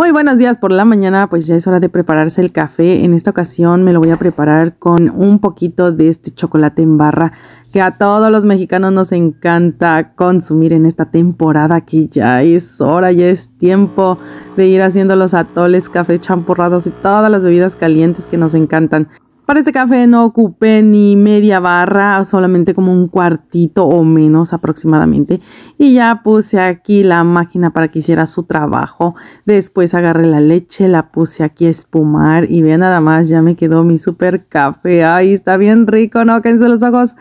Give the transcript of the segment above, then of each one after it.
Muy buenos días por la mañana, pues ya es hora de prepararse el café. En esta ocasión me lo voy a preparar con un poquito de este chocolate en barra que a todos los mexicanos nos encanta consumir en esta temporada que ya es hora, ya es tiempo de ir haciendo los atoles, café champurrados y todas las bebidas calientes que nos encantan. Para este café no ocupé ni media barra, solamente como un cuartito o menos aproximadamente. Y ya puse aquí la máquina para que hiciera su trabajo. Después agarré la leche, la puse aquí a espumar y vean nada más, ya me quedó mi super café. Ay, está bien rico, ¿no? Canso los ojos.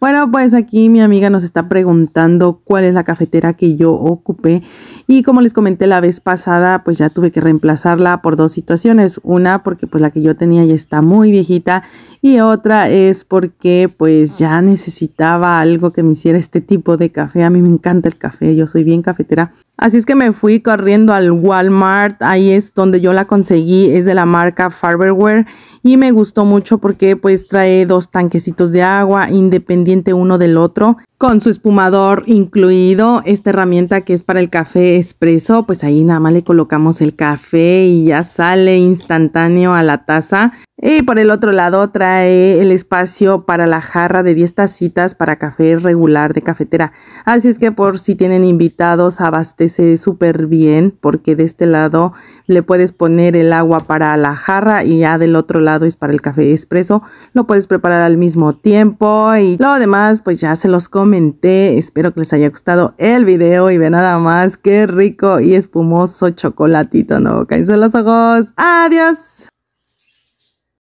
Bueno, pues aquí mi amiga nos está preguntando cuál es la cafetera que yo ocupé. Y como les comenté la vez pasada, pues ya tuve que reemplazarla por dos situaciones. Una, porque pues la que yo tenía ya está muy viejita y otra es porque pues ya necesitaba algo que me hiciera este tipo de café. A mí me encanta el café, yo soy bien cafetera. Así es que me fui corriendo al Walmart, ahí es donde yo la conseguí, es de la marca Farberware y me gustó mucho porque pues trae dos tanquecitos de agua independiente uno del otro con su espumador incluido, esta herramienta que es para el café expreso, pues ahí nada más le colocamos el café y ya sale instantáneo a la taza. Y por el otro lado trae el espacio para la jarra de 10 tacitas para café regular de cafetera. Así es que por si tienen invitados abastece súper bien porque de este lado le puedes poner el agua para la jarra y ya del otro lado es para el café expreso. Lo puedes preparar al mismo tiempo y lo demás pues ya se los comenté. Espero que les haya gustado el video y ve nada más qué rico y espumoso chocolatito, ¿no? en los ojos. Adiós.